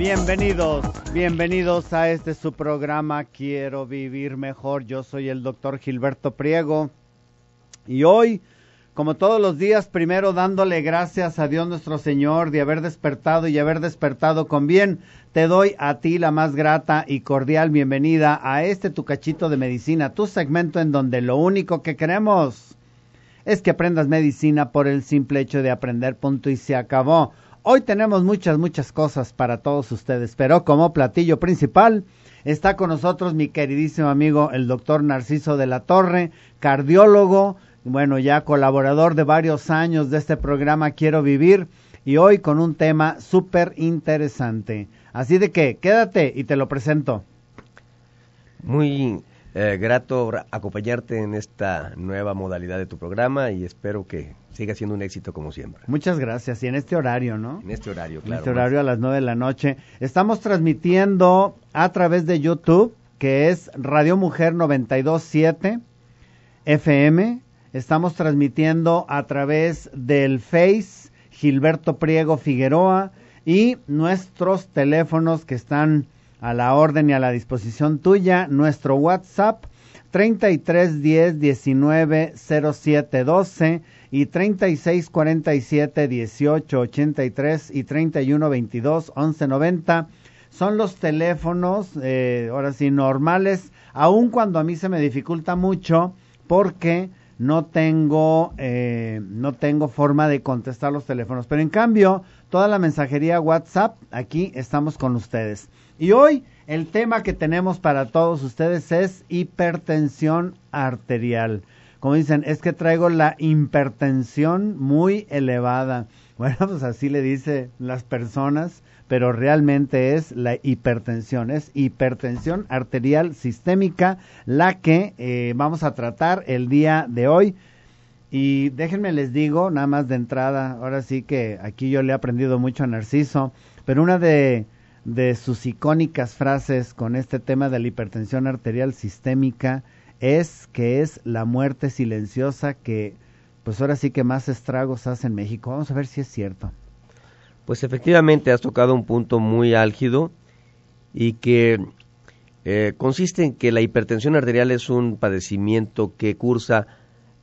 Bienvenidos, bienvenidos a este su programa Quiero vivir mejor. Yo soy el doctor Gilberto Priego y hoy, como todos los días, primero dándole gracias a Dios nuestro Señor de haber despertado y haber despertado con bien, te doy a ti la más grata y cordial bienvenida a este tu cachito de medicina, tu segmento en donde lo único que queremos es que aprendas medicina por el simple hecho de aprender, punto y se acabó. Hoy tenemos muchas, muchas cosas para todos ustedes, pero como platillo principal está con nosotros mi queridísimo amigo el doctor Narciso de la Torre, cardiólogo, bueno, ya colaborador de varios años de este programa Quiero Vivir y hoy con un tema súper interesante. Así de que quédate y te lo presento. Muy eh, grato acompañarte en esta nueva modalidad de tu programa y espero que siga siendo un éxito como siempre. Muchas gracias. Y en este horario, ¿no? En este horario, claro. En este horario a las 9 de la noche. Estamos transmitiendo a través de YouTube, que es Radio Mujer 927 FM. Estamos transmitiendo a través del Face Gilberto Priego Figueroa y nuestros teléfonos que están a la orden y a la disposición tuya. Nuestro WhatsApp siete doce y seis cuarenta y once noventa son los teléfonos, eh, ahora sí, normales, aun cuando a mí se me dificulta mucho porque no tengo, eh, no tengo forma de contestar los teléfonos. Pero en cambio, toda la mensajería WhatsApp, aquí estamos con ustedes. Y hoy el tema que tenemos para todos ustedes es hipertensión arterial. Como dicen, es que traigo la hipertensión muy elevada. Bueno, pues así le dicen las personas, pero realmente es la hipertensión, es hipertensión arterial sistémica la que eh, vamos a tratar el día de hoy. Y déjenme les digo, nada más de entrada, ahora sí que aquí yo le he aprendido mucho a Narciso, pero una de de sus icónicas frases con este tema de la hipertensión arterial sistémica es que es la muerte silenciosa que pues ahora sí que más estragos hace en México. Vamos a ver si es cierto. Pues efectivamente has tocado un punto muy álgido y que eh, consiste en que la hipertensión arterial es un padecimiento que cursa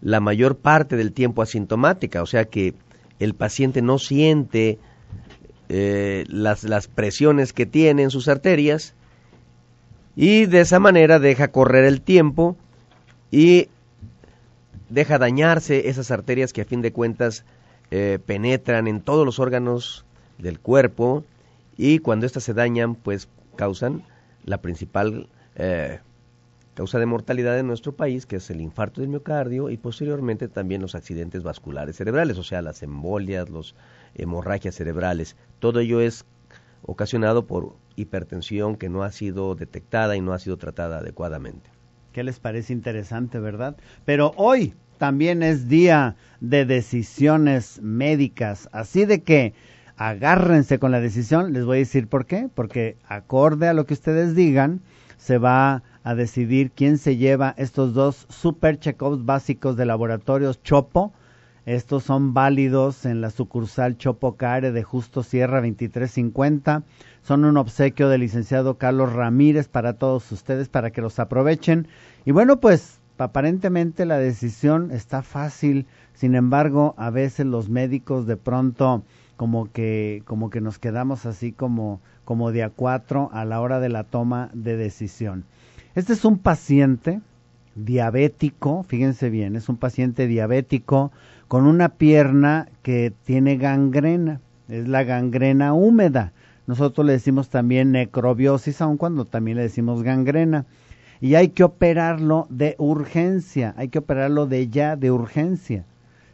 la mayor parte del tiempo asintomática, o sea que el paciente no siente eh, las, las presiones que tienen sus arterias y de esa manera deja correr el tiempo y deja dañarse esas arterias que a fin de cuentas eh, penetran en todos los órganos del cuerpo y cuando éstas se dañan pues causan la principal eh, causa de mortalidad en nuestro país que es el infarto del miocardio y posteriormente también los accidentes vasculares cerebrales, o sea las embolias, los hemorragias cerebrales. Todo ello es ocasionado por hipertensión que no ha sido detectada y no ha sido tratada adecuadamente. ¿Qué les parece interesante, verdad? Pero hoy también es día de decisiones médicas, así de que agárrense con la decisión, les voy a decir por qué, porque acorde a lo que ustedes digan, se va a decidir quién se lleva estos dos super check-ups básicos de laboratorios Chopo, estos son válidos en la sucursal Care de Justo Sierra 2350. Son un obsequio del licenciado Carlos Ramírez para todos ustedes para que los aprovechen. Y bueno, pues aparentemente la decisión está fácil. Sin embargo, a veces los médicos de pronto como que como que nos quedamos así como como de a cuatro a la hora de la toma de decisión. Este es un paciente diabético, fíjense bien, es un paciente diabético con una pierna que tiene gangrena, es la gangrena húmeda. Nosotros le decimos también necrobiosis, aun cuando también le decimos gangrena. Y hay que operarlo de urgencia, hay que operarlo de ya, de urgencia.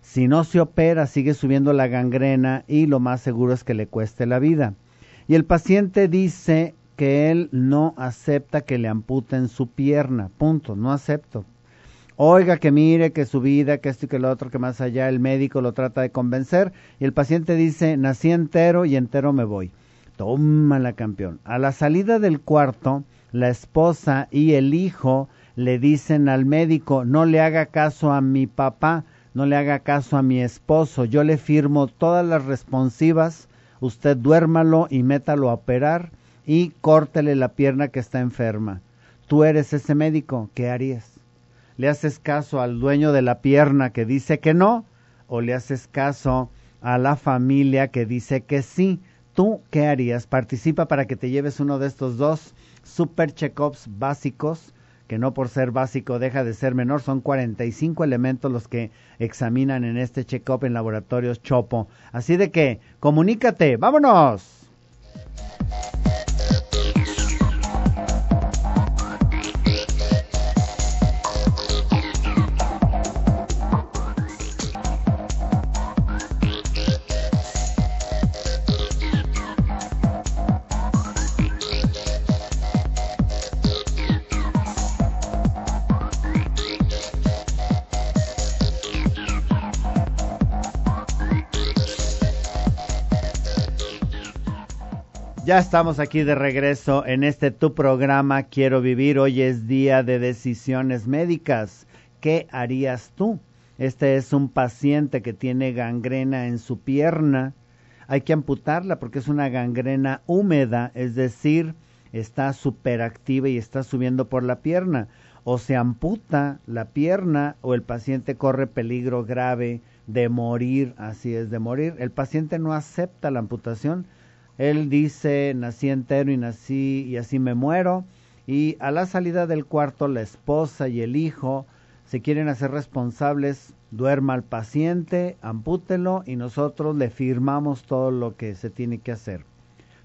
Si no se opera, sigue subiendo la gangrena y lo más seguro es que le cueste la vida. Y el paciente dice que él no acepta que le amputen su pierna, punto, no acepto oiga que mire, que su vida, que esto y que lo otro, que más allá, el médico lo trata de convencer y el paciente dice, nací entero y entero me voy. Toma la campeón. A la salida del cuarto, la esposa y el hijo le dicen al médico, no le haga caso a mi papá, no le haga caso a mi esposo, yo le firmo todas las responsivas, usted duérmalo y métalo a operar y córtele la pierna que está enferma. Tú eres ese médico, ¿qué harías? ¿Le haces caso al dueño de la pierna que dice que no? ¿O le haces caso a la familia que dice que sí? ¿Tú qué harías? Participa para que te lleves uno de estos dos super check-ups básicos, que no por ser básico deja de ser menor. Son 45 elementos los que examinan en este check-up en laboratorios Chopo. Así de que, comunícate, vámonos. Ya estamos aquí de regreso en este tu programa Quiero Vivir. Hoy es día de decisiones médicas. ¿Qué harías tú? Este es un paciente que tiene gangrena en su pierna. Hay que amputarla porque es una gangrena húmeda, es decir, está superactiva y está subiendo por la pierna. O se amputa la pierna o el paciente corre peligro grave de morir, así es, de morir. El paciente no acepta la amputación él dice, nací entero y nací y así me muero. Y a la salida del cuarto, la esposa y el hijo se quieren hacer responsables, duerma al paciente, ampútelo y nosotros le firmamos todo lo que se tiene que hacer.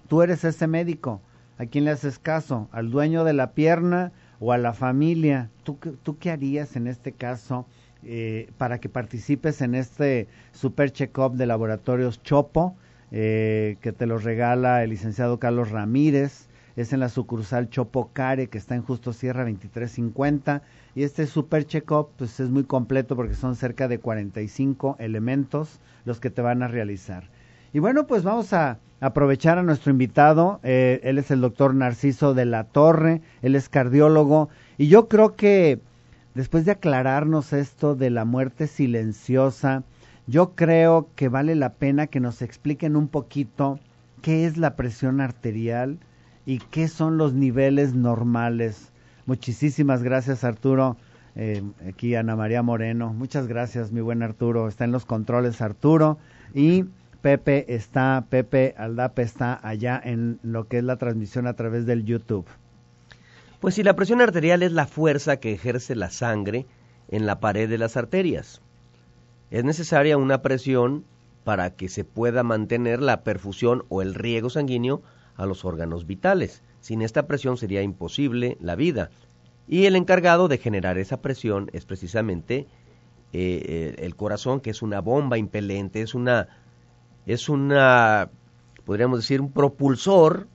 Tú eres ese médico, ¿a quién le haces caso? ¿Al dueño de la pierna o a la familia? ¿Tú, tú qué harías en este caso eh, para que participes en este super check-up de laboratorios Chopo? Eh, que te lo regala el licenciado Carlos Ramírez. Es en la sucursal Chopocare, que está en Justo Sierra 2350. Y este super check-up pues, es muy completo porque son cerca de 45 elementos los que te van a realizar. Y bueno, pues vamos a aprovechar a nuestro invitado. Eh, él es el doctor Narciso de la Torre, él es cardiólogo. Y yo creo que después de aclararnos esto de la muerte silenciosa, yo creo que vale la pena que nos expliquen un poquito qué es la presión arterial y qué son los niveles normales. Muchísimas gracias Arturo, eh, aquí Ana María Moreno, muchas gracias mi buen Arturo, está en los controles Arturo y Pepe está, Pepe Aldape está allá en lo que es la transmisión a través del YouTube. Pues si la presión arterial es la fuerza que ejerce la sangre en la pared de las arterias. Es necesaria una presión para que se pueda mantener la perfusión o el riego sanguíneo a los órganos vitales. Sin esta presión sería imposible la vida. Y el encargado de generar esa presión es precisamente eh, eh, el corazón, que es una bomba impelente, es una, es una, podríamos decir, un propulsor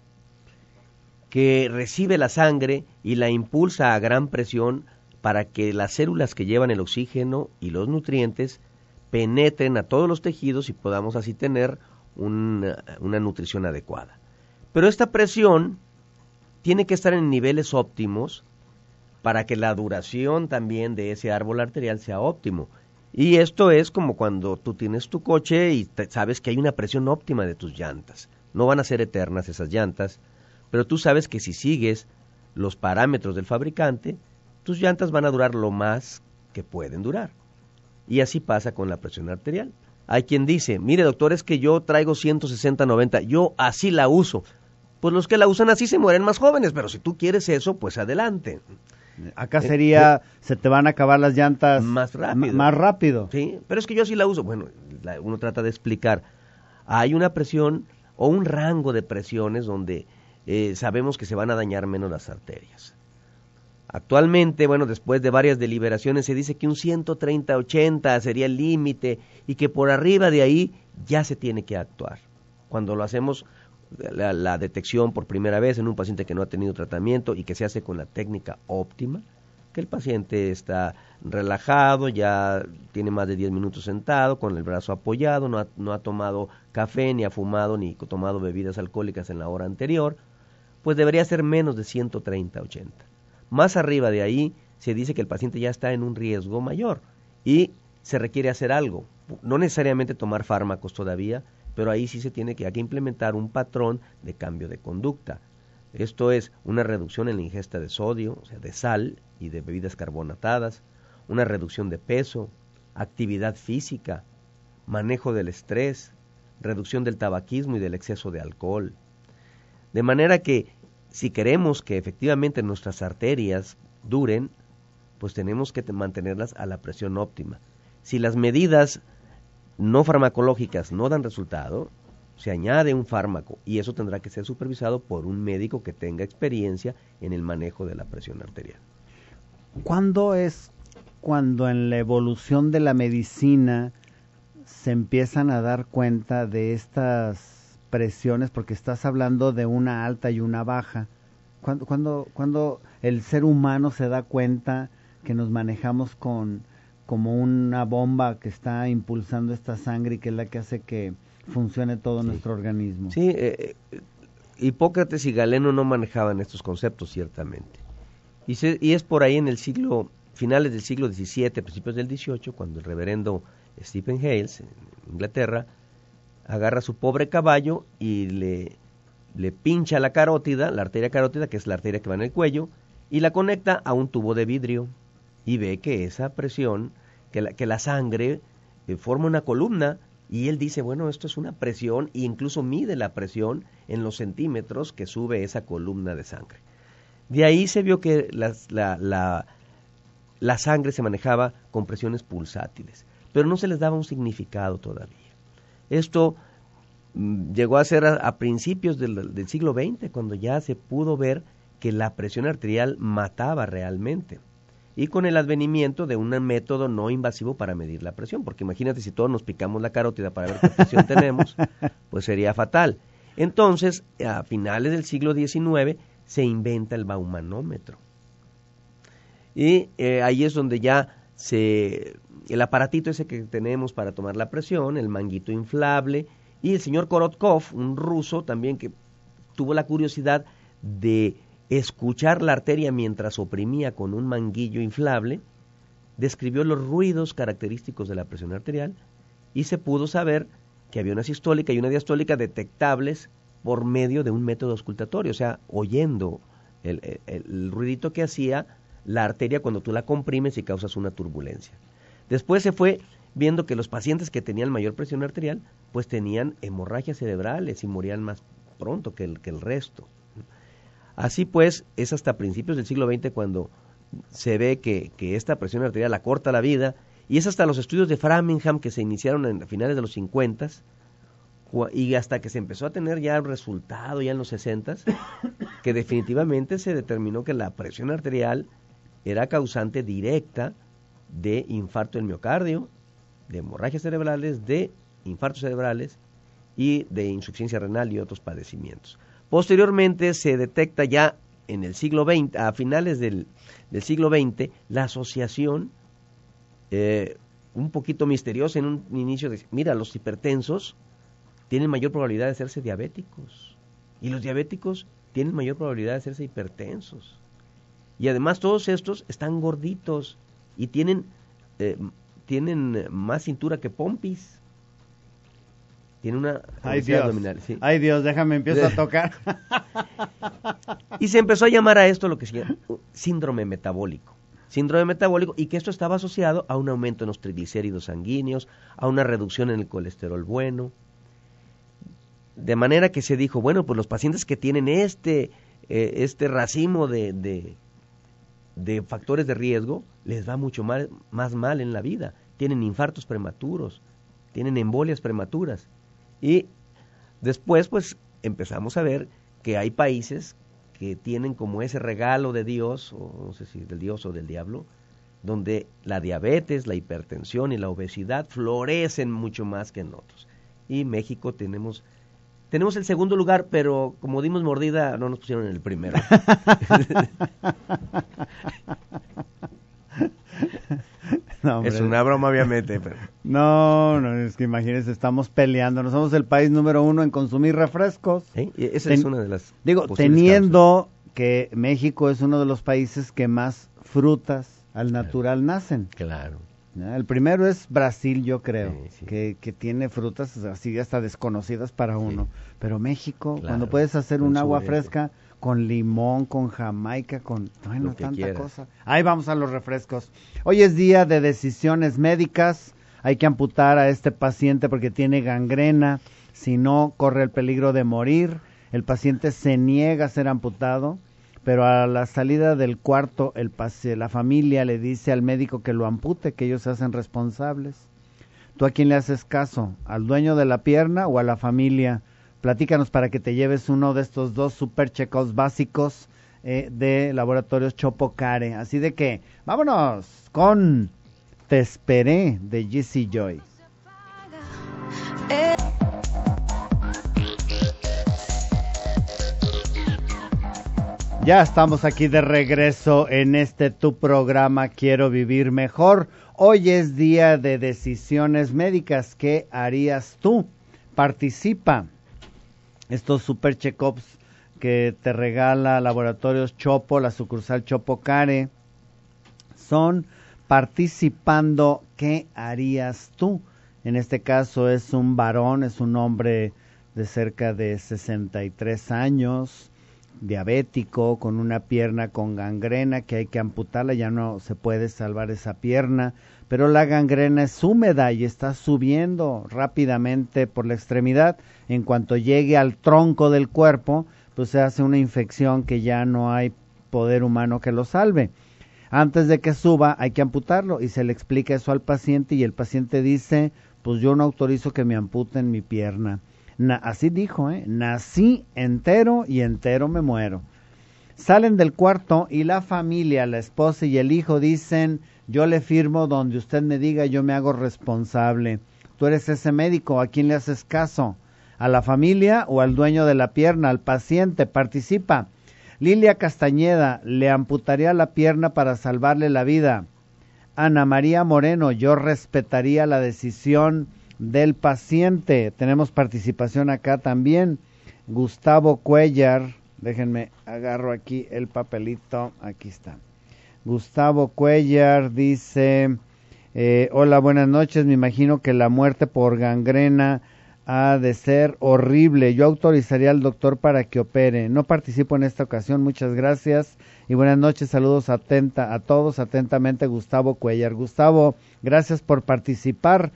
que recibe la sangre y la impulsa a gran presión para que las células que llevan el oxígeno y los nutrientes penetren a todos los tejidos y podamos así tener una, nutrición adecuada. Pero esta presión tiene que estar en niveles óptimos para que la duración también de ese árbol arterial sea óptimo. Y esto es como cuando tú tienes tu coche y sabes que hay una presión óptima de tus llantas. No van a ser eternas esas llantas, pero tú sabes que si sigues los parámetros del fabricante, tus llantas van a durar lo más que pueden durar. Y así pasa con la presión arterial. Hay quien dice, mire doctor, es que yo traigo 160-90, yo así la uso. Pues los que la usan así se mueren más jóvenes, pero si tú quieres eso, pues adelante. Acá eh, sería, se te van a acabar las llantas más rápido. Más rápido. Sí, pero es que yo así la uso. Bueno, uno trata de explicar. Hay una presión o un rango de presiones donde eh, sabemos que se van a dañar menos las arterias. Actualmente, bueno, después de varias deliberaciones se dice que un 130-80 sería el límite y que por arriba de ahí ya se tiene que actuar. Cuando lo hacemos la, detección por primera vez en un paciente que no ha tenido tratamiento y que se hace con la técnica óptima, que el paciente está relajado, ya tiene más de 10 minutos sentado, con el brazo apoyado, no ha, no ha tomado café, ni ha fumado, ni tomado bebidas alcohólicas en la hora anterior, pues debería ser menos de 130-80. Más arriba de ahí se dice que el paciente ya está en un riesgo mayor y se requiere hacer algo. No necesariamente tomar fármacos todavía, pero ahí sí se tiene que, implementar un patrón de cambio de conducta. Esto es una reducción en la ingesta de sodio, o sea, de sal y de bebidas carbonatadas, una reducción de peso, actividad física, manejo del estrés, reducción del tabaquismo y del exceso de alcohol. De manera que si queremos que efectivamente nuestras arterias duren, pues tenemos que mantenerlas a la presión óptima. Si las medidas no farmacológicas no dan resultado, se añade un fármaco y eso tendrá que ser supervisado por un médico que tenga experiencia en el manejo de la presión arterial. ¿Cuándo es cuando en la evolución de la medicina se empiezan a dar cuenta de estas presiones porque estás hablando de una alta y una baja. Cuando, cuando, cuando el ser humano se da cuenta que nos manejamos con como una bomba que está impulsando esta sangre y que es la que hace que funcione todo nuestro organismo. Sí, eh, eh, Hipócrates y Galeno no manejaban estos conceptos ciertamente. Y, y es por ahí en el siglo finales del siglo XVII, principios del XVIII, cuando el reverendo Stephen Hales, en Inglaterra, agarra su pobre caballo y le, le pincha la carótida, la arteria carótida, que es la arteria que va en el cuello, y la conecta a un tubo de vidrio y ve que esa presión, que la, que la sangre eh, forma una columna y él dice, bueno, esto es una presión e incluso mide la presión en los centímetros que sube esa columna de sangre. De ahí se vio que la sangre se manejaba con presiones pulsátiles, pero no se les daba un significado todavía. Esto mm, llegó a ser a, principios del, siglo XX, cuando ya se pudo ver que la presión arterial mataba realmente. Y con el advenimiento de un método no invasivo para medir la presión, porque imagínate si todos nos picamos la carótida para ver qué presión tenemos, pues sería fatal. Entonces, a finales del siglo XIX se inventa el baumanómetro. Y eh, ahí es donde ya se, el aparatito ese que tenemos para tomar la presión, el manguito inflable, y el señor Korotkov, un ruso también que tuvo la curiosidad de escuchar la arteria mientras oprimía con un manguillo inflable, describió los ruidos característicos de la presión arterial y se pudo saber que había una sistólica y una diastólica detectables por medio de un método auscultatorio, o sea, oyendo el ruidito que hacía la arteria cuando tú la comprimes y causas una turbulencia. Después se fue viendo que los pacientes que tenían mayor presión arterial, pues tenían hemorragias cerebrales y morían más pronto que el, que el resto. Así pues, es hasta principios del siglo XX cuando se ve que, esta presión arterial acorta la vida y es hasta los estudios de Framingham que se iniciaron en finales de los 50 y hasta que se empezó a tener ya el resultado ya en los 60 que definitivamente se determinó que la presión arterial era causante directa de infarto del miocardio, de hemorragias cerebrales, de infartos cerebrales y de insuficiencia renal y otros padecimientos. Posteriormente se detecta ya en el siglo XX, a finales del, siglo XX, la asociación eh, un poquito misteriosa en un inicio de, mira, los hipertensos tienen mayor probabilidad de hacerse diabéticos y los diabéticos tienen mayor probabilidad de hacerse hipertensos. Y además todos estos están gorditos y tienen, eh, tienen eh, más cintura que pompis. Tiene una Ay Dios. abdominal. Ay Dios, déjame, empiezo a tocar. y se empezó a llamar a esto lo que se llama síndrome metabólico. Síndrome metabólico y que esto estaba asociado a un aumento en los triglicéridos sanguíneos, a una reducción en el colesterol bueno. De manera que se dijo, bueno, pues los pacientes que tienen este, eh, este racimo de, de factores de riesgo, les va mucho más mal en la vida. Tienen infartos prematuros, tienen embolias prematuras. Y después, pues, empezamos a ver que hay países que tienen como ese regalo de Dios, o no sé si del Dios o del diablo, donde la diabetes, la hipertensión y la obesidad florecen mucho más que en otros. Y México tenemos tenemos el segundo lugar, pero como dimos mordida, no nos pusieron en el primero. es una broma, obviamente. No, no, es que imagínense, estamos peleando. no somos el país número uno en consumir refrescos. E-, esa es una de las. Digo, teniendo que México es uno de los países que más frutas al natural nacen. Claro. El primero es Brasil, yo creo, Que, que, tiene frutas así hasta desconocidas para uno. Pero México, cuando puedes hacer un agua fresca con limón, con jamaica, con bueno, tanta cosa. Ahí vamos a los refrescos. Hoy es día de decisiones médicas. Hay que amputar a este paciente porque tiene gangrena. Si no, corre el peligro de morir. El paciente se niega a ser amputado pero a la salida del cuarto el pase, la familia le dice al médico que lo ampute, que ellos se hacen responsables. ¿Tú a quién le haces caso? ¿Al dueño de la pierna o a la familia? Platícanos para que te lleves uno de estos dos super checos básicos eh, de Laboratorios Care. Así de que, vámonos con Te Esperé de GC Joy. Eh. Ya estamos aquí de regreso en este tu programa Quiero Vivir Mejor. Hoy es día de decisiones médicas. ¿Qué harías tú? Participa. Estos super check-ups que te regala Laboratorios Chopo, la sucursal Chopo Care, son participando. ¿Qué harías tú? En este caso es un varón, es un hombre de cerca de 63 años diabético, con una pierna con gangrena que hay que amputarla, ya no se puede salvar esa pierna, pero la gangrena es húmeda y está subiendo rápidamente por la extremidad. En cuanto llegue al tronco del cuerpo, pues se hace una infección que ya no hay poder humano que lo salve. Antes de que suba hay que amputarlo y se le explica eso al paciente y el paciente dice, pues yo no autorizo que me amputen mi pierna así dijo, ¿eh? nací entero y entero me muero. Salen del cuarto y la familia, la esposa y el hijo dicen, yo le firmo donde usted me diga, yo me hago responsable. Tú eres ese médico, ¿a quién le haces caso? ¿A la familia o al dueño de la pierna, al paciente? Participa. Lilia Castañeda, le amputaría la pierna para salvarle la vida. Ana María Moreno, yo respetaría la decisión del paciente. Tenemos participación acá también. Gustavo Cuellar, déjenme, agarro aquí el papelito, aquí está. Gustavo Cuellar dice, eh, hola, buenas noches, me imagino que la muerte por gangrena ha de ser horrible. Yo autorizaría al doctor para que opere. No participo en esta ocasión. Muchas gracias y buenas noches. Saludos atenta a todos atentamente Gustavo Cuellar. Gustavo, gracias por participar.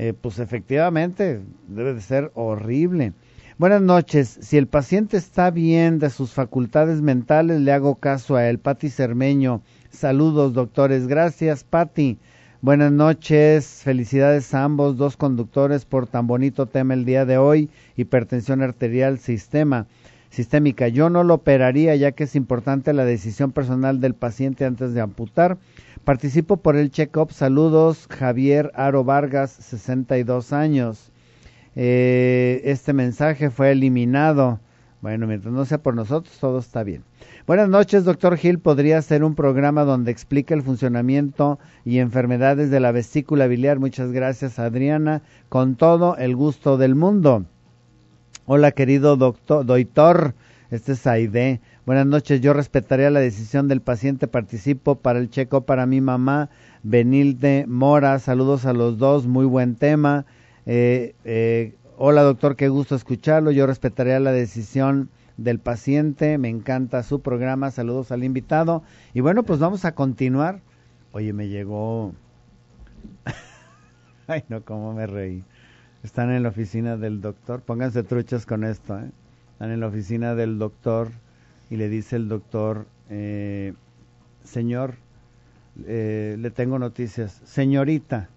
Eh, pues efectivamente debe de ser horrible. Buenas noches. Si el paciente está bien de sus facultades mentales, le hago caso a él. Pati Cermeño. Saludos, doctores. Gracias, Pati. Buenas noches. Felicidades a ambos, dos conductores, por tan bonito tema el día de hoy. Hipertensión arterial, sistema sistémica. Yo no lo operaría ya que es importante la decisión personal del paciente antes de amputar. Participo por el check-up. Saludos, Javier Aro Vargas, 62 años. Eh, este mensaje fue eliminado. Bueno, mientras no sea por nosotros, todo está bien. Buenas noches, doctor Gil. Podría ser un programa donde explique el funcionamiento y enfermedades de la vesícula biliar. Muchas gracias, Adriana. Con todo el gusto del mundo. Hola, querido doctor, doctor. Este es Aide. Buenas noches. Yo respetaría la decisión del paciente. Participo para el checo para mi mamá, Benilde Mora. Saludos a los dos. Muy buen tema. Eh, eh, hola, doctor. Qué gusto escucharlo. Yo respetaría la decisión del paciente. Me encanta su programa. Saludos al invitado. Y bueno, pues vamos a continuar. Oye, me llegó. Ay, no, cómo me reí. Están en la oficina del doctor. Pónganse truchas con esto. ¿eh? Están en la oficina del doctor y le dice el doctor, eh, señor, eh, le tengo noticias. Señorita.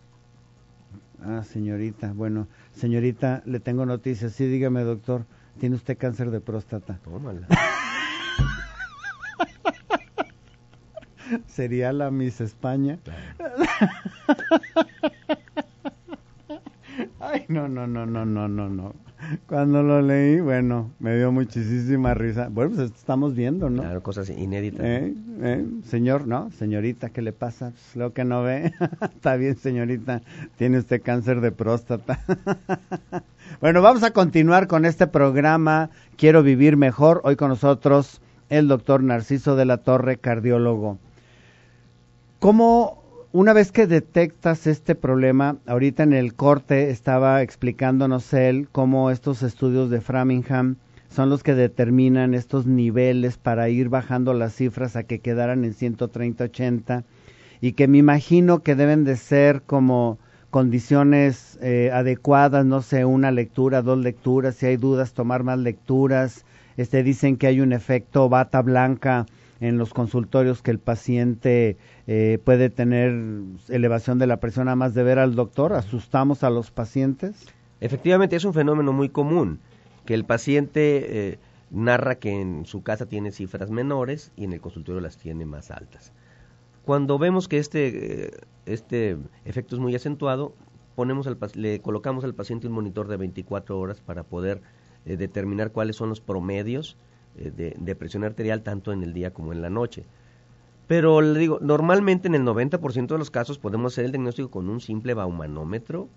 Ah, señorita. Bueno, señorita, le tengo noticias. Sí, dígame, doctor, tiene usted cáncer de próstata. Tómala. Sería la Miss España. no, no, no, no, no, no, no. Cuando lo leí, bueno, me dio muchísima risa. Bueno, pues estamos viendo, ¿no? Claro, cosas inéditas. ¿Eh? ¿Eh? Señor, ¿no? Señorita, ¿qué le pasa? Pues, lo que no ve. Está bien, señorita, tiene usted cáncer de próstata. bueno, vamos a continuar con este programa. Quiero vivir mejor. Hoy con nosotros el doctor Narciso de la Torre, cardiólogo. ¿Cómo una vez que detectas este problema, ahorita en el corte estaba explicándonos él cómo estos estudios de Framingham son los que determinan estos niveles para ir bajando las cifras a que quedaran en 130-80 y que me imagino que deben de ser como condiciones eh, adecuadas, no sé, una lectura, dos lecturas, si hay dudas, tomar más lecturas, este, dicen que hay un efecto bata blanca en los consultorios que el paciente eh, puede tener elevación de la presión a más de ver al doctor? ¿Asustamos a los pacientes? Efectivamente, es un fenómeno muy común, que el paciente eh, narra que en su casa tiene cifras menores y en el consultorio las tiene más altas. Cuando vemos que este, eh, este efecto es muy acentuado, ponemos le colocamos al paciente un monitor de 24 horas para poder determinar cuáles son los promedios eh, de, presión arterial tanto en el día como en la noche. Pero le digo, normalmente en el 90% de los casos podemos hacer el diagnóstico con un simple baumanómetro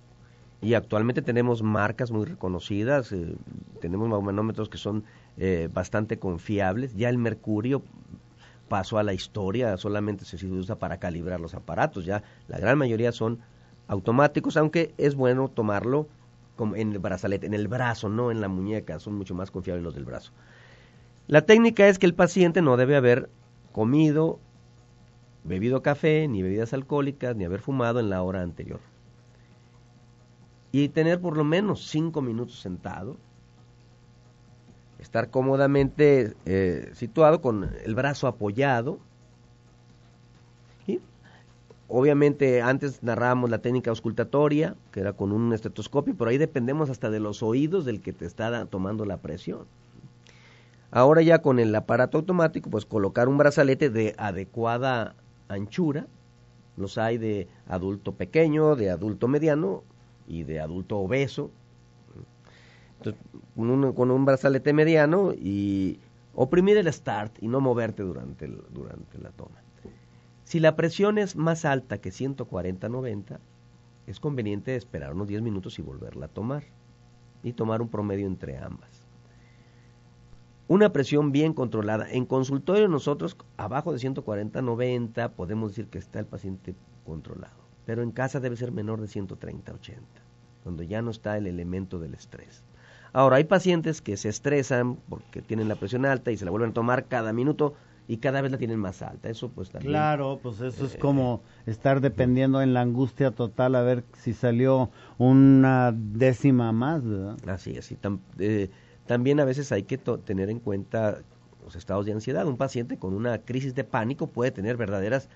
y actualmente tenemos marcas muy reconocidas, eh, tenemos baumanómetros que son eh, bastante confiables, ya el mercurio pasó a la historia, solamente se usa para calibrar los aparatos, ya la gran mayoría son automáticos, aunque es bueno tomarlo como en el brazalete, en el brazo, no en la muñeca, son mucho más confiables los del brazo. La técnica es que el paciente no debe haber comido, bebido café, ni bebidas alcohólicas, ni haber fumado en la hora anterior. Y tener por lo menos cinco minutos sentado, estar cómodamente eh, situado con el brazo apoyado. obviamente antes narrábamos la técnica auscultatoria, que era con un estetoscopio, pero ahí dependemos hasta de los oídos del que te está tomando la presión. Ahora ya con el aparato automático, pues colocar un brazalete de adecuada anchura. Los hay de adulto pequeño, de adulto mediano y de adulto obeso. Entonces, con, un, brazalete mediano y oprimir el start y no moverte durante, durante la toma. Si la presión es más alta que 140-90, es conveniente esperar unos 10 minutos y volverla a tomar y tomar un promedio entre ambas. Una presión bien controlada. En consultorio nosotros abajo de 140, 90 podemos decir que está el paciente controlado, pero en casa debe ser menor de 130, 80, cuando ya no está el elemento del estrés. Ahora, hay pacientes que se estresan porque tienen la presión alta y se la vuelven a tomar cada minuto y cada vez la tienen más alta. Eso pues también. Claro, pues eso es eh, como estar dependiendo en la angustia total a ver si salió una décima más, ¿verdad? Así así, tan, eh, también a veces hay que tener en cuenta los estados de ansiedad. Un paciente con una crisis de pánico puede tener verdaderas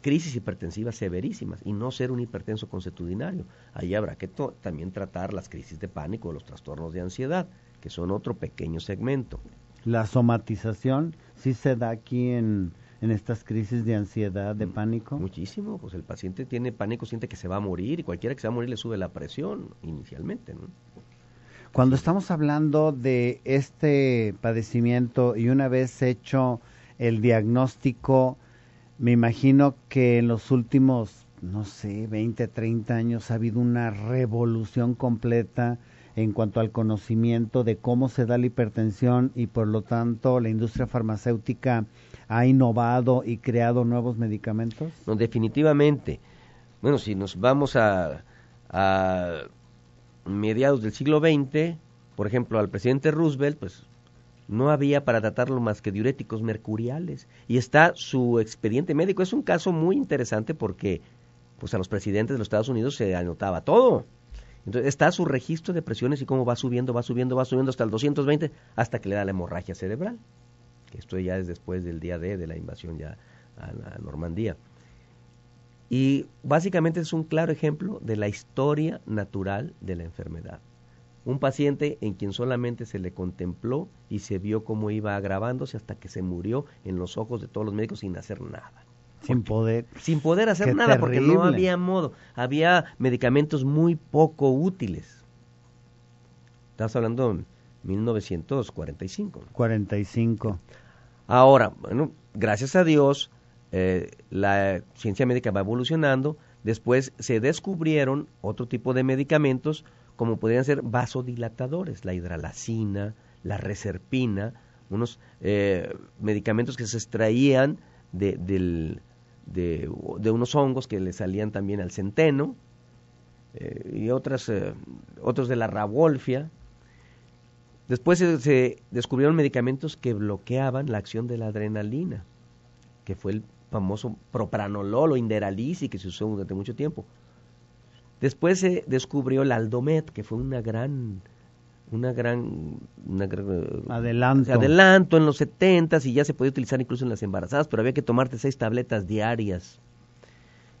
crisis hipertensivas severísimas y no ser un hipertenso consuetudinario. Ahí habrá que también tratar las crisis de pánico o los trastornos de ansiedad, que son otro pequeño segmento. La somatización sí se da aquí en, en estas crisis de ansiedad, de mm, pánico? Muchísimo, pues el paciente tiene pánico, siente que se va a morir y cualquiera que se va a morir le sube la presión inicialmente, ¿no? Cuando estamos hablando de este padecimiento y una vez hecho el diagnóstico, me imagino que en los últimos, no sé, 20, 30 años ha habido una revolución completa en cuanto al conocimiento de cómo se da la hipertensión y por lo tanto la industria farmacéutica ha innovado y creado nuevos medicamentos? definitivamente. Bueno, si nos vamos a mediados del siglo XX, por ejemplo, al presidente Roosevelt, pues no había para tratarlo más que diuréticos mercuriales. Y está su expediente médico. Es un caso muy interesante porque pues a los presidentes de los Estados Unidos se anotaba todo. Entonces está su registro de presiones y cómo va subiendo, va subiendo, va subiendo hasta el 220, hasta que le da la hemorragia cerebral. esto ya es después del día D de la invasión ya a la Normandía. Y básicamente es un claro ejemplo de la historia natural de la enfermedad. Un paciente en quien solamente se le contempló y se vio cómo iba agravándose hasta que se murió en los ojos de todos los médicos sin hacer nada. Sin poder. Sin poder hacer nada, porque no había modo. Había medicamentos muy poco útiles. Estás hablando de 1945. 45. Ahora, bueno, gracias a Dios, eh, la ciencia médica va evolucionando, después se descubrieron otro tipo de medicamentos como podrían ser vasodilatadores, la hidralacina, la reserpina, unos eh, medicamentos que se extraían de, de, unos hongos que le salían también al centeno eh, y otras, otros de la rabolfia. Después se, descubrieron medicamentos que bloqueaban la acción de la adrenalina, que fue el famoso propranolol o inderalisi que se usó durante mucho tiempo. Después se descubrió el aldomet, que fue una gran una gran, adelanto. adelanto. en los 70 y ya se podía utilizar incluso en las embarazadas, pero había que tomarte seis tabletas diarias.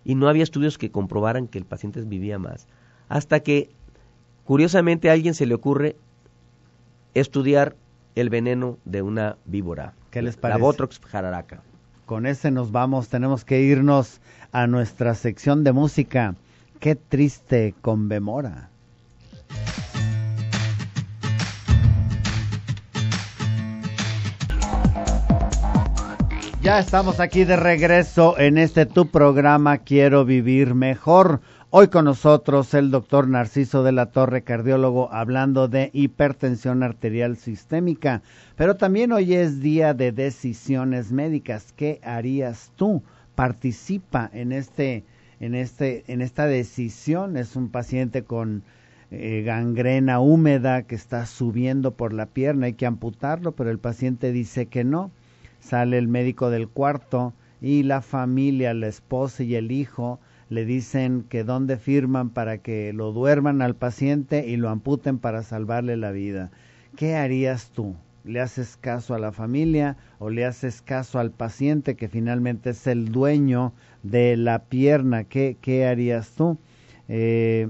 Y no había estudios que comprobaran que el paciente vivía más. Hasta que, curiosamente, a alguien se le ocurre estudiar el veneno de una víbora. ¿Qué les parece? La Botrox jararaca con ese nos vamos. Tenemos que irnos a nuestra sección de música. Qué triste conmemora. Ya estamos aquí de regreso en este tu programa Quiero Vivir Mejor. Hoy con nosotros el doctor Narciso de la Torre, cardiólogo, hablando de hipertensión arterial sistémica. Pero también hoy es día de decisiones médicas. ¿Qué harías tú? Participa en este en este, en esta decisión. Es un paciente con eh, gangrena húmeda que está subiendo por la pierna, hay que amputarlo, pero el paciente dice que no. Sale el médico del cuarto y la familia, la esposa y el hijo le dicen que dónde firman para que lo duerman al paciente y lo amputen para salvarle la vida. ¿Qué harías tú? le haces caso a la familia o le haces caso al paciente que finalmente es el dueño de la pierna, ¿qué, qué harías tú? Eh,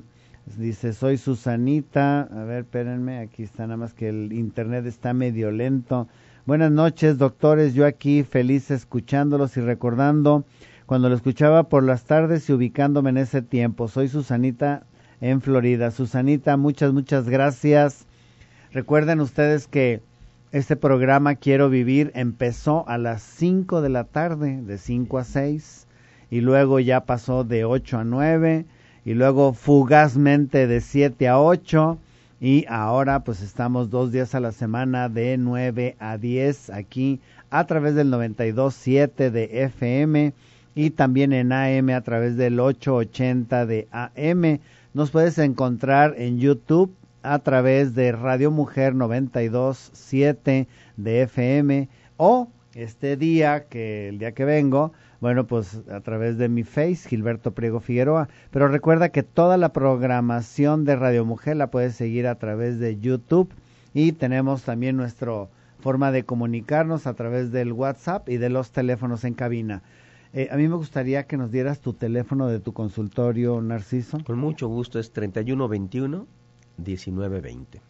dice, soy Susanita, a ver, espérenme, aquí está nada más que el internet está medio lento. Buenas noches, doctores, yo aquí feliz escuchándolos y recordando cuando lo escuchaba por las tardes y ubicándome en ese tiempo. Soy Susanita en Florida. Susanita, muchas, muchas gracias. Recuerden ustedes que este programa Quiero Vivir empezó a las 5 de la tarde, de 5 a 6, y luego ya pasó de 8 a 9, y luego fugazmente de 7 a 8, y ahora pues estamos dos días a la semana de 9 a 10 aquí a través del 92.7 de FM y también en AM a través del 880 de AM. Nos puedes encontrar en YouTube a través de Radio Mujer 927 de FM o este día, que el día que vengo, bueno, pues a través de mi face, Gilberto Priego Figueroa. Pero recuerda que toda la programación de Radio Mujer la puedes seguir a través de YouTube y tenemos también nuestra forma de comunicarnos a través del WhatsApp y de los teléfonos en cabina. Eh, a mí me gustaría que nos dieras tu teléfono de tu consultorio, Narciso. Con mucho gusto, es 3121 1920.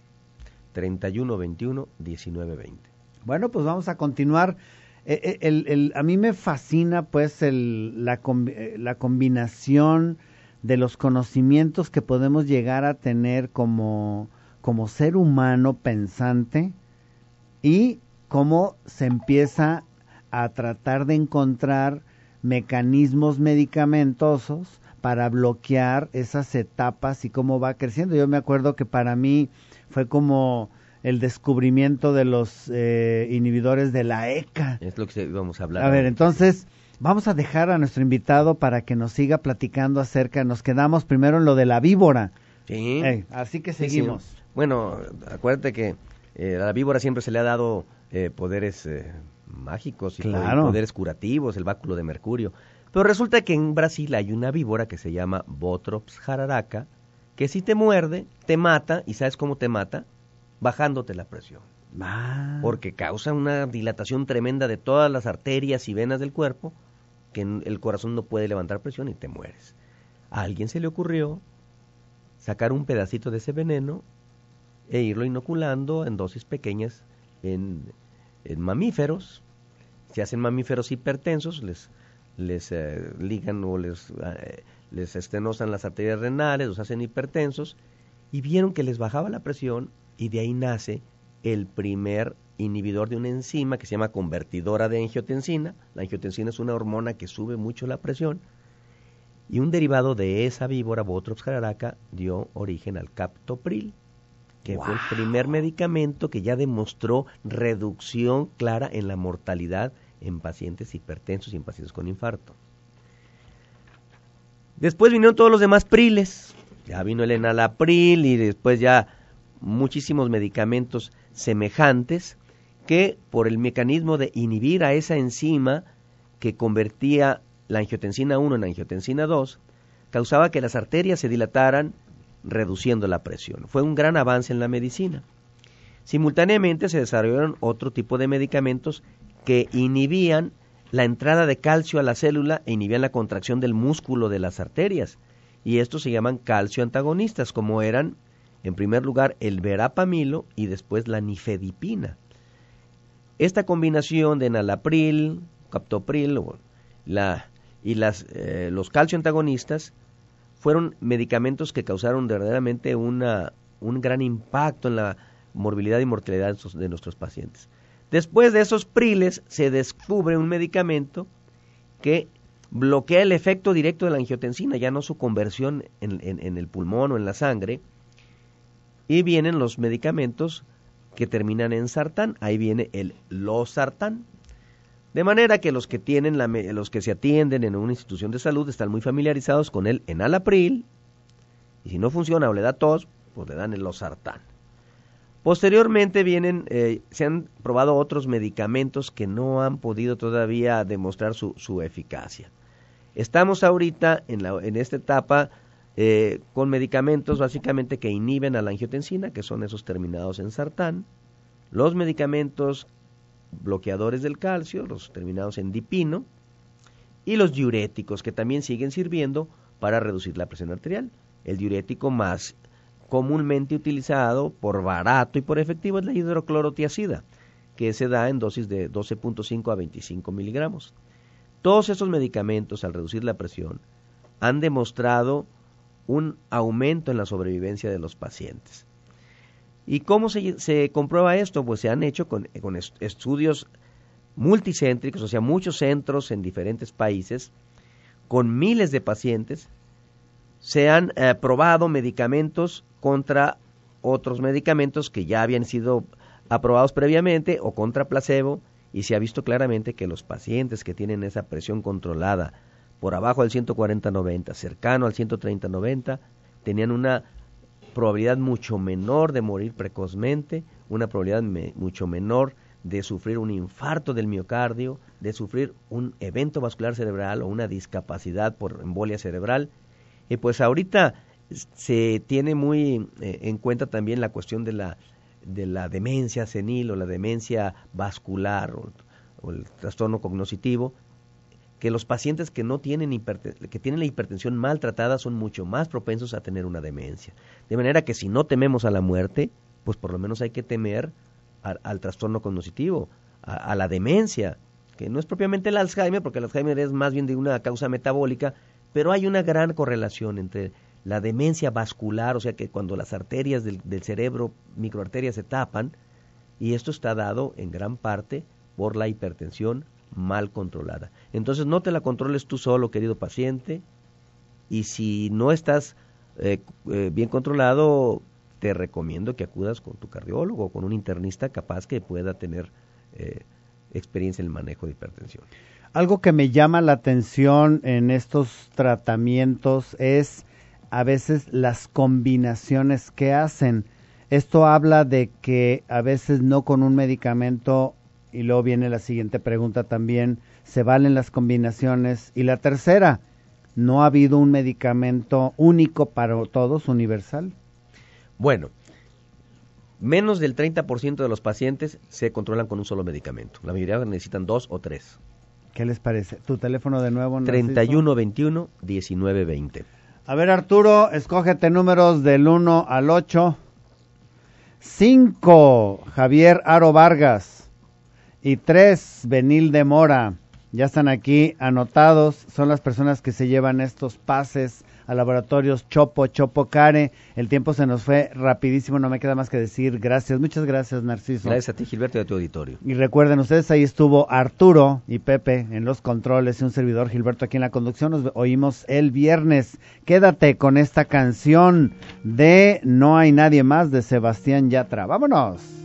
31 21 19 20. Bueno, pues vamos a continuar. Eh, eh, el, el, a mí me fascina pues la, eh, la combinación de los conocimientos que podemos llegar a tener como, como ser humano pensante y cómo se empieza a tratar de encontrar mecanismos medicamentosos para bloquear esas etapas y cómo va creciendo. Yo me acuerdo que para mí fue como el descubrimiento de los eh, inhibidores de la ECA. Es lo que íbamos a hablar. A ver, entonces vamos a dejar a nuestro invitado para que nos siga platicando acerca, nos quedamos primero en lo de la víbora. Sí. Eh, así que seguimos. Bueno, acuérdate que eh, a la víbora siempre se le ha dado poderes mágicos y poderes curativos, el báculo de mercurio. Pero resulta que en Brasil hay una víbora que se llama Botrops jararaca, que si te muerde, te mata, y ¿sabes cómo te mata? Bajándote la presión. Ah. Porque causa una dilatación tremenda de todas las arterias y venas del cuerpo, que el corazón no puede levantar presión y te mueres. A alguien se le ocurrió sacar un pedacito de ese veneno e irlo inoculando en dosis pequeñas en, en mamíferos. Se hacen mamíferos hipertensos, les les eh, ligan o les, eh, estenosan las arterias renales, los hacen hipertensos, y vieron que les bajaba la presión y de ahí nace el primer inhibidor de una enzima que se llama convertidora de angiotensina. La angiotensina es una hormona que sube mucho la presión. Y un derivado de esa víbora, Botrox jararaca, dio origen al captopril, que fue el primer medicamento que ya demostró reducción clara en la mortalidad en pacientes hipertensos y en pacientes con infarto. Después vinieron todos los demás priles, ya vino el enalapril y después ya muchísimos medicamentos semejantes que por el mecanismo de inhibir a esa enzima que convertía la angiotensina 1 en angiotensina 2, causaba que las arterias se dilataran reduciendo la presión. Fue un gran avance en la medicina. Simultáneamente se desarrollaron otro tipo de medicamentos que inhibían la entrada de calcio a la célula e inhibían la contracción del músculo de las arterias. Y estos se llaman calcio antagonistas, como eran, en primer lugar, el verapamilo y después la nifedipina. Esta combinación de enalapril, captopril y eh, los calcio antagonistas fueron medicamentos que causaron verdaderamente un gran impacto en la morbilidad y mortalidad de nuestros pacientes. Después de esos priles se descubre un medicamento que bloquea el efecto directo de la angiotensina, ya no su conversión en, el pulmón o en la sangre. Y vienen los medicamentos que terminan en sartán, ahí viene el losartán. De manera que los que tienen los que se atienden en una institución de salud están muy familiarizados con el enalapril y si no funciona o le da tos, pues le dan el losartán. Posteriormente vienen, eh, se han probado otros medicamentos que no han podido todavía demostrar su, eficacia. Estamos ahorita en, esta etapa eh, con medicamentos básicamente que inhiben a la angiotensina, que son esos terminados en sartán, los medicamentos bloqueadores del calcio, los terminados en dipino, y los diuréticos, que también siguen sirviendo para reducir la presión arterial. El diurético más comúnmente utilizado por barato y por efectivo es la hidroclorotiacida, que se da en dosis de 12.5 a 25 miligramos. Todos esos medicamentos, al reducir la presión, han demostrado un aumento en la sobrevivencia de los pacientes. ¿Y cómo se, comprueba esto? Pues se han hecho con, estudios multicéntricos, o sea, muchos centros en diferentes países, con miles de pacientes, se han eh, probado medicamentos contra otros medicamentos que ya habían sido aprobados previamente o contra placebo y se ha visto claramente que los pacientes que tienen esa presión controlada por abajo del 140-90, cercano al 130-90, tenían una probabilidad mucho menor de morir precozmente, una probabilidad mucho menor de sufrir un infarto del miocardio, de sufrir un evento vascular cerebral o una discapacidad por embolia cerebral. Y pues ahorita se tiene muy eh, en cuenta también la cuestión de la, de la demencia senil o la demencia vascular o, el trastorno cognitivo que los pacientes que no tienen que tienen la hipertensión maltratada son mucho más propensos a tener una demencia. De manera que si no tememos a la muerte, pues por lo menos hay que temer al trastorno cognitivo, a, a, la demencia, que no es propiamente el Alzheimer, porque el Alzheimer es más bien de una causa metabólica, pero hay una gran correlación entre la demencia vascular, o sea que cuando las arterias del, cerebro, microarterias, se tapan, y esto está dado en gran parte por la hipertensión mal controlada. Entonces no te la controles tú solo, querido paciente, y si no estás eh, eh, bien controlado, te recomiendo que acudas con tu cardiólogo o con un internista capaz que pueda tener eh, experiencia en el manejo de hipertensión. Algo que me llama la atención en estos tratamientos es a veces las combinaciones que hacen. Esto habla de que a veces no con un medicamento, y luego viene la siguiente pregunta también, se valen las combinaciones. Y la tercera, no ha habido un medicamento único para todos, universal. Bueno, menos del 30% de los pacientes se controlan con un solo medicamento. La mayoría necesitan dos o tres. ¿Qué les parece? Tu teléfono de nuevo. 3121-1920. A ver, Arturo, escógete números del 1 al 8. 5, Javier Aro Vargas. Y 3, Benil de Mora. Ya están aquí anotados. Son las personas que se llevan estos pases a Laboratorios Chopo, Chopo Care. El tiempo se nos fue rapidísimo, no me queda más que decir gracias. Muchas gracias, Narciso. Gracias a ti, Gilberto, y a tu auditorio. Y recuerden ustedes, ahí estuvo Arturo y Pepe en los controles y un servidor, Gilberto, aquí en la conducción. Nos oímos el viernes. Quédate con esta canción de No hay nadie más de Sebastián Yatra. Vámonos.